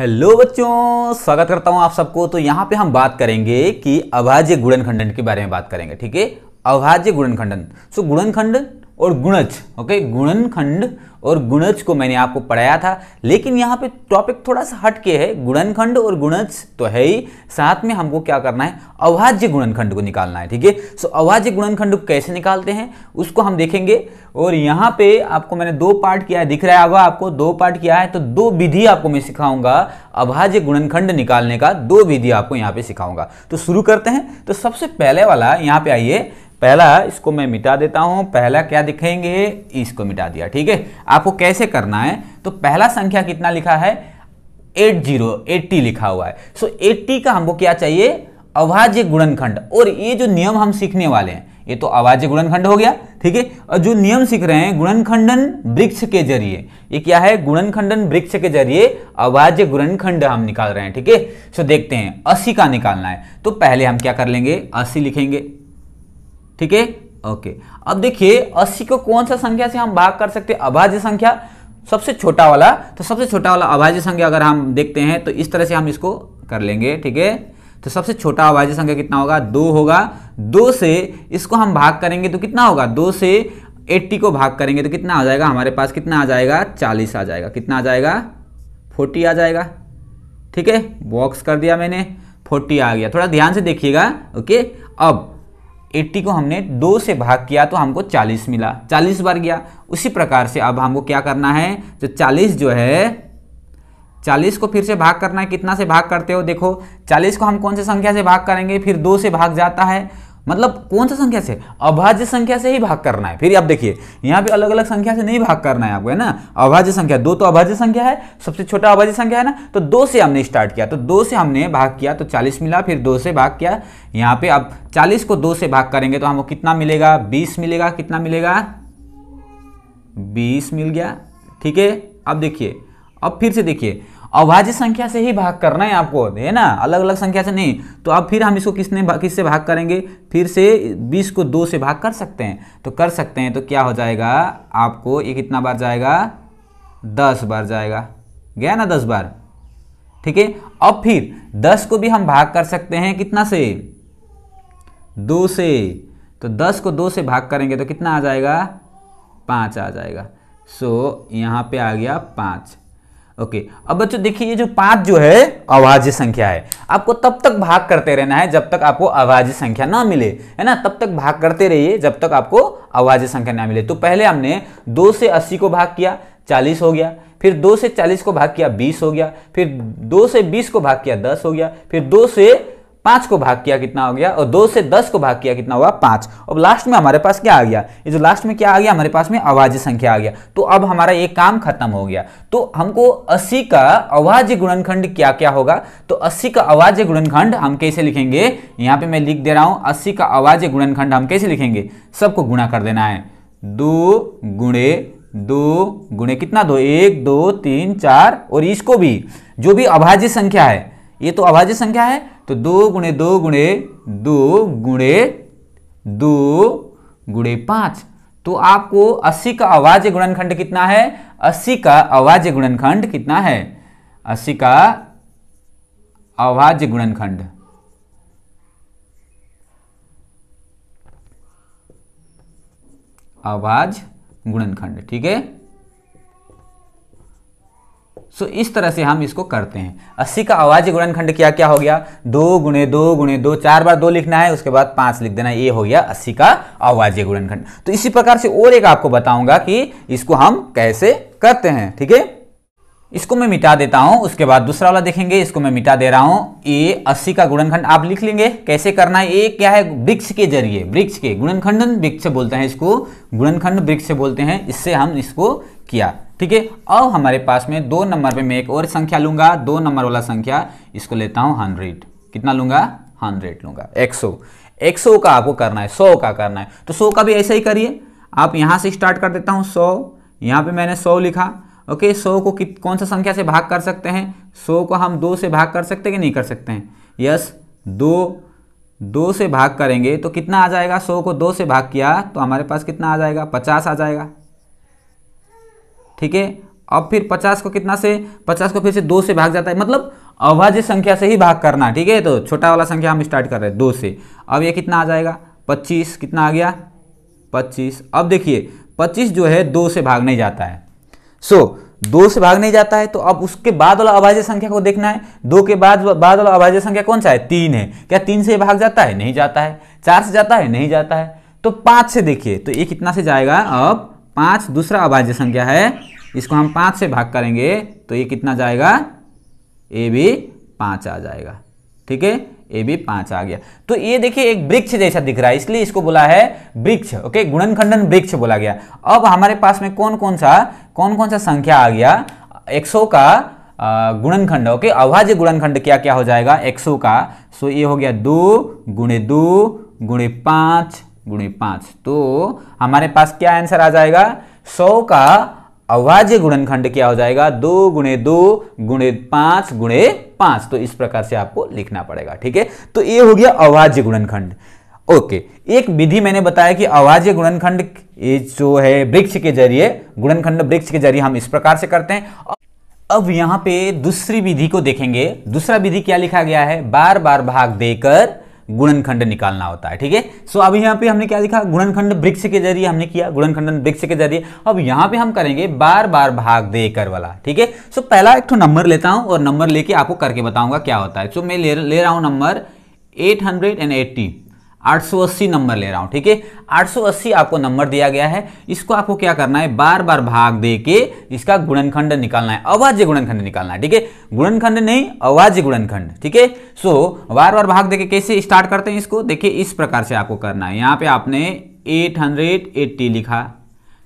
hello बच्चों स्वागत करता हूं आप सबको तो यहाँ पे हम बात करेंगे कि अभाज्य गुणनखंडन खंडन के बारे में बात करेंगे ठीक है अभाज्य गुणनखंडन खंडन सो गुणन और गुणज ओके गुणनखंड और गुणज को मैंने आपको पढ़ाया था लेकिन यहाँ पे टॉपिक थोड़ा सा हट के है गुणनखंड और गुणज तो है ही साथ में हमको क्या करना है अभाज्य गुणनखंड को निकालना है ठीक है सो अभाज्य गुणनखंड को कैसे निकालते हैं उसको हम देखेंगे और यहाँ पे आपको मैंने दो पार्ट किया है दिख रहा होगा आपको दो पार्ट किया है तो दो विधि आपको मैं सिखाऊंगा अभाज्य गुणनखंड निकालने का दो विधि आपको यहाँ पे सिखाऊंगा तो शुरू करते हैं तो सबसे पहले वाला यहाँ पे आइए पहला इसको मैं मिटा देता हूं पहला क्या दिखेंगे इसको मिटा दिया ठीक है आपको कैसे करना है तो पहला संख्या कितना लिखा है एट जीरो एट्टी लिखा हुआ है सो एट्टी का हमको क्या चाहिए अभाज्य गुणनखंड और ये जो नियम हम सीखने वाले हैं ये तो अभाज्य गुणनखंड हो गया ठीक है और जो नियम सीख रहे हैं गुणनखंडन वृक्ष के जरिए ये क्या है गुणनखंडन वृक्ष के जरिए अभाज्य गुणनखंड हम निकाल रहे हैं ठीक है सो देखते हैं अस्सी का निकालना है तो पहले हम क्या कर लेंगे अस्सी लिखेंगे ठीक है ओके अब देखिए अस्सी को कौन सा संख्या से हम भाग कर सकते हैं अभाज्य संख्या सबसे छोटा वाला तो सबसे छोटा वाला अभाज्य संख्या अगर हम देखते हैं तो इस तरह से हम इसको कर लेंगे ठीक है तो सबसे छोटा अभाज्य संख्या कितना होगा दो होगा दो से इसको हम भाग करेंगे तो कितना होगा दो से एट्टी को भाग करेंगे तो कितना आ जाएगा हमारे पास कितना आ जाएगा चालीस आ जाएगा कितना आ जाएगा फोर्टी आ जाएगा ठीक है बॉक्स कर दिया मैंने फोर्टी आ गया थोड़ा ध्यान से देखिएगा ओके अब 80 को हमने दो से भाग किया तो हमको 40 मिला 40 बार गया उसी प्रकार से अब हमको क्या करना है जो 40 जो है 40 को फिर से भाग करना है कितना से भाग करते हो देखो 40 को हम कौन से संख्या से भाग करेंगे फिर दो से भाग जाता है मतलब कौन सा संख्या से अभाज्य संख्या से ही भाग करना है फिर आप देखिए यहाँ पे अलग अलग संख्या से नहीं भाग करना है आपको है ना अभाज्य संख्या दो तो अभाज्य संख्या है सबसे छोटा अभाज्य संख्या है ना तो दो से हमने स्टार्ट किया तो दो से हमने भाग किया तो चालीस मिला फिर दो से भाग किया यहाँ पे आप चालीस को दो से भाग करेंगे तो हमको कितना मिलेगा बीस मिलेगा कितना मिलेगा बीस मिल गया ठीक है अब देखिए अब फिर से देखिए अभाज्य संख्या से ही भाग करना है आपको है ना अलग अलग संख्या से नहीं तो अब फिर हम इसको किसने किससे भाग करेंगे फिर से 20 को दो से भाग कर सकते हैं तो कर सकते हैं तो क्या हो जाएगा आपको ये कितना बार जाएगा दस बार जाएगा गया ना दस बार ठीक है अब फिर दस को भी हम भाग कर सकते हैं कितना से दो से तो दस को दो से भाग करेंगे तो कितना आ जाएगा पाँच आ जाएगा सो so, यहाँ पे आ गया पाँच ओके अब बच्चों देखिए ये जो पांच जो है अभाज्य संख्या है आपको तब तक भाग करते रहना है जब तक आपको अभाज्य संख्या ना मिले है ना तब तक भाग करते रहिए जब तक आपको अभाज्य संख्या ना मिले तो पहले हमने दो से अस्सी को भाग किया चालीस हो गया फिर दो से चालीस को भाग किया बीस हो गया फिर दो से बीस को भाग किया दस हो गया फिर दो से पांच को भाग किया कितना हो गया और दो से दस को भाग किया कितना हुआ पांच अब लास्ट में हमारे पास क्या आ गया ये जो लास्ट में क्या आ गया हमारे पास में अवाज्य संख्या आ गया तो अब हमारा ये काम खत्म हो गया तो हमको अस्सी का अवाज्य गुणनखंड क्या क्या होगा तो अस्सी का अवाज्य गुणनखंड हम कैसे लिखेंगे यहाँ पे मैं लिख दे रहा हूँ अस्सी का अवाज्य गुणनखंड हम कैसे लिखेंगे सबको गुणा कर देना है दो गुणे दो गुणे कितना दो एक दो तीन चार और इसको भी जो भी अभाज्य संख्या है ये तो अभाज्य संख्या है तो दो गुणे दो गुणे दो गुणे दो गुणे पांच तो आपको 80 का अभाज्य गुणनखंड कितना है 80 का अभाज्य गुणनखंड कितना है 80 का अभाज्य गुणनखंड आवाज गुणनखंड ठीक है सो so, इस तरह से हम इसको करते हैं अस्सी का आवाज़ी गुणनखंड क्या क्या हो गया दो गुणे दो गुणे दो चार बार दो लिखना है उसके बाद पांच लिख देना ये हो गया अस्सी का आवाज़ी गुणनखंड तो इसी प्रकार से और एक आपको बताऊंगा कि इसको हम कैसे करते हैं ठीक है इसको मैं मिटा देता हूं उसके बाद दूसरा वाला देखेंगे इसको मैं मिटा दे रहा हूं ए अस्सी का गुणनखंड आप लिख लेंगे कैसे करना है ए क्या है वृक्ष के जरिए वृक्ष के गुणनखंडन वृक्ष बोलते हैं इसको गुणनखंड वृक्ष बोलते हैं इससे हम इसको किया ठीक है अब हमारे पास में दो नंबर पे मैं एक और संख्या लूंगा दो नंबर वाला संख्या इसको लेता हूँ हंड्रेड कितना लूंगा हंड्रेड लूंगा एक सौ एक सौ का आपको करना है सौ का करना है तो सौ का भी ऐसा ही करिए आप यहाँ से स्टार्ट कर देता हूँ सौ यहाँ पे मैंने सौ लिखा ओके सौ को कित कौन सा संख्या से भाग कर सकते हैं सौ को हम दो से भाग कर सकते कि नहीं कर सकते हैं यस दो दो से भाग करेंगे तो कितना आ जाएगा सौ को दो से भाग किया तो हमारे पास कितना आ जाएगा पचास आ जाएगा ठीक है अब फिर पचास को कितना से पचास को फिर से दो से भाग जाता है मतलब अभाज्य संख्या से ही भाग करना ठीक है तो छोटा वाला संख्या हम स्टार्ट कर रहे हैं दो से अब ये कितना आ जाएगा पच्चीस कितना आ गया पच्चीस अब देखिए पच्चीस जो है दो से भाग नहीं जाता है सो so, दो से भाग नहीं जाता है तो अब उसके बाद वाला अभाज्य संख्या को देखना है दो के बाद बाद वाला अभाज्य संख्या कौन सा है तीन है क्या तीन से भाग जाता है नहीं जाता है चार से जाता है नहीं जाता है तो पांच से देखिए तो ये कितना से जाएगा अब पांच दूसरा अभाज्य संख्या है इसको हम पांच से भाग करेंगे तो ये कितना जाएगा ए भी पांच आ जाएगा ठीक है ए भी पांच आ गया तो ये देखिए एक वृक्ष जैसा दिख रहा है इसलिए इसको बोला है वृक्ष ओके गुणन खंडन वृक्ष बोला गया अब हमारे पास में कौन कौन सा कौन कौन सा संख्या आ गया 100 का गुणनखंड ओके अभाज्य गुणनखंड क्या क्या हो जाएगा 100 का सो ये हो गया दो गुणे दो गुणे पांच गुणे पांच तो हमारे पास क्या आंसर आ जाएगा सौ का अवाज्य गुणनखंड क्या हो जाएगा दो गुणे दो गुणे पांच गुणे पांच तो इस प्रकार से आपको लिखना पड़ेगा ठीक है तो ये हो गया अवाज्य गुणनखंड ओके एक विधि मैंने बताया कि अवाज्य गुणनखंड जो है वृक्ष के जरिए गुणनखंड वृक्ष के जरिए हम इस प्रकार से करते हैं अब यहां पे दूसरी विधि को देखेंगे दूसरा विधि क्या लिखा गया है बार बार भाग देकर गुणनखंड निकालना होता है ठीक है सो अभी यहाँ पे हमने क्या लिखा गुणनखंड वृक्ष के जरिए हमने किया गुणनखंड वृक्ष के जरिए अब यहाँ पे हम करेंगे बार बार भाग देकर वाला ठीक है सो पहला एक नंबर लेता हूँ और नंबर लेके आपको करके बताऊंगा क्या होता है सो मैं ले, रहा हूँ number eight hundred and eighty 880 number ले रहा हूं ठीक है 880 आपको नंबर दिया गया है इसको आपको क्या करना है बार बार भाग दे के इसका गुणनखंड निकालना है अवाज्य गुणनखंड निकालना है ठीक है गुणनखंड नहीं अवाज्य गुणनखंड ठीक है सो बार बार भाग दे के कैसे स्टार्ट करते हैं इसको देखिए इस प्रकार से आपको करना है यहां पे आपने 880 लिखा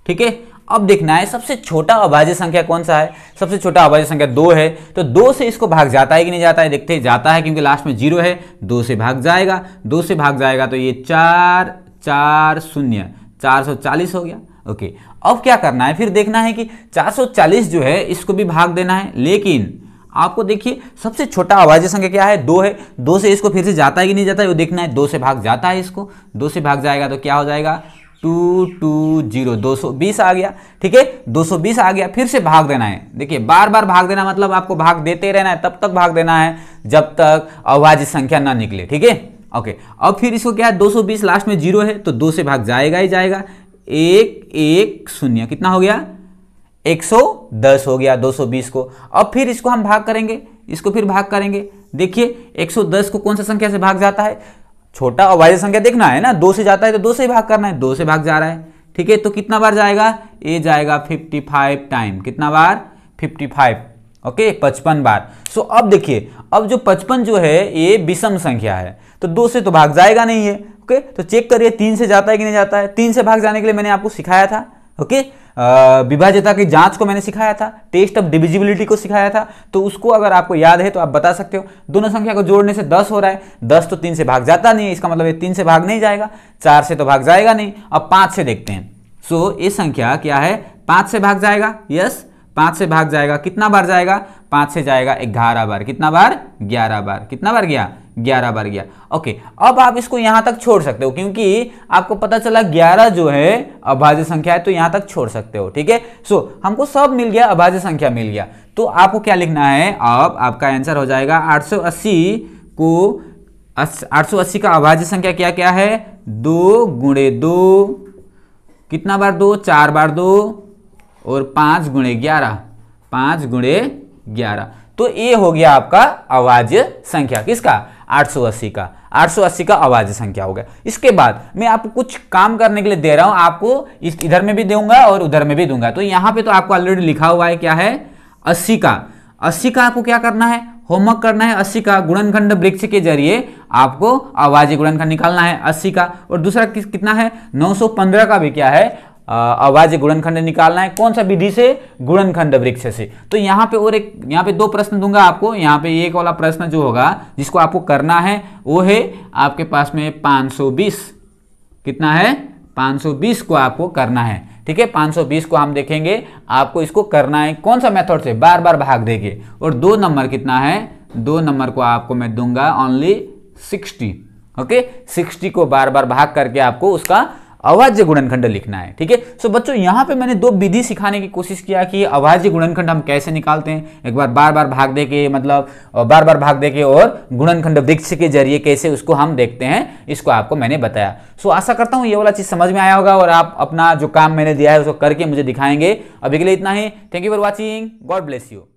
ठीक है अब देखना है सबसे छोटा अभाज्य संख्या कौन सा है सबसे छोटा अभाज्य संख्या दो है तो दो से इसको भाग जाता है कि नहीं जाता है देखते हैं जाता है क्योंकि लास्ट में जीरो है दो से भाग जाएगा दो से भाग जाएगा तो ये चार चार शून्य चार सौ चालीस हो गया ओके अब क्या करना है फिर देखना है कि चार सौ चालीस जो है इसको भी भाग देना है लेकिन आपको देखिए सबसे छोटा अभाज्य संख्या क्या है दो है दो से इसको फिर से जाता है कि नहीं जाता है वो देखना है दो से भाग जाता है इसको दो से भाग जाएगा तो क्या हो जाएगा टू टू जीरो दो सौ बीस आ गया ठीक है दो सौ बीस आ गया फिर से भाग देना है देखिए बार बार भाग देना मतलब आपको भाग देते रहना है तब तक भाग देना है जब तक अभाज्य संख्या ना निकले ठीक है ओके अब फिर इसको क्या है बीस लास्ट में जीरो है तो दो से भाग जाएगा ही जाएगा एक एक शून्य कितना हो गया एक सौ दस हो गया दो सौ बीस को अब फिर इसको हम भाग करेंगे इसको फिर भाग करेंगे देखिए 110 को कौन सा संख्या से भाग जाता है छोटा और वाई संख्या देखना है ना दो से जाता है तो दो से भाग करना है दो से भाग जा रहा है ठीक है तो कितना बार जाएगा ए जाएगा 55 टाइम कितना बार 55 ओके पचपन बार सो अब देखिए अब जो पचपन जो है ये विषम संख्या है तो दो से तो भाग जाएगा नहीं है ओके तो चेक करिए तीन से जाता है कि नहीं जाता है तीन से भाग जाने के लिए मैंने आपको सिखाया था ओके विभाज्यता की जांच को मैंने सिखाया था टेस्ट ऑफ डिविजिबिलिटी को सिखाया था तो उसको अगर आपको याद है तो आप बता सकते हो दोनों संख्या को जोड़ने से दस हो रहा है दस तो तीन से भाग जाता नहीं है इसका मतलब ये तीन से भाग नहीं जाएगा चार से तो भाग जाएगा नहीं अब पांच से देखते हैं सो so, ये संख्या क्या है पाँच से भाग जाएगा यस पाँच से भाग जाएगा कितना बार जाएगा पाँच से जाएगा ग्यारह बार कितना बार ग्यारह बार कितना बार गया ग्यारह बार गया ओके अब आप इसको यहां तक छोड़ सकते हो क्योंकि आपको पता चला ग्यारह जो है अभाज्य संख्या है तो यहां तक छोड़ सकते हो ठीक है सो हमको सब मिल गया अभाज्य संख्या मिल गया तो आपको क्या लिखना है अब आपका आंसर हो जाएगा 880 को 880 का अभाज्य संख्या क्या क्या है दो गुणे दो कितना बार दो चार बार दो और पांच गुणे ग्यारह पांच गुणे ग्यारह तो ये हो गया आपका अभाज्य संख्या किसका 880 का 880 का आवाज संख्या होगा इसके बाद मैं आपको कुछ काम करने के लिए दे रहा हूं आपको इस इधर में भी दूंगा और उधर में भी दूंगा तो यहां पे तो आपको ऑलरेडी लिखा हुआ है क्या है 80 का 80 का आपको क्या करना है होमवर्क करना है अस्सी का गुणनखंड वृक्ष के जरिए आपको आवाजी गुणनखंड निकालना है अस्सी का और दूसरा किस कितना है नौ का भी क्या है अवाज्य गुणनखंड निकालना है कौन सा विधि से गुणनखंड वृक्ष से तो यहाँ पे और एक यहाँ पे दो प्रश्न दूंगा आपको यहाँ पे एक वाला प्रश्न जो होगा जिसको आपको करना है वो है आपके पास में 520 कितना है 520 को आपको करना है ठीक है 520 को हम देखेंगे आपको इसको करना है कौन सा मेथड से बार बार भाग देंगे और दो नंबर कितना है दो नंबर को आपको मैं दूंगा ओनली सिक्सटी ओके सिक्सटी को बार बार भाग करके आपको उसका अवाज्य गुणनखंड लिखना है ठीक है सो बच्चों यहाँ पे मैंने दो विधि सिखाने की कोशिश किया कि अवाज्य गुणनखंड हम कैसे निकालते हैं एक बार बार बार भाग दे के मतलब बार बार भाग दे के और गुणनखंड वृक्ष के जरिए कैसे उसको हम देखते हैं इसको आपको मैंने बताया सो आशा करता हूं ये वाला चीज़ समझ में आया होगा और आप अपना जो काम मैंने दिया है उसको करके मुझे दिखाएंगे अभी के लिए इतना ही thank you for watching God bless you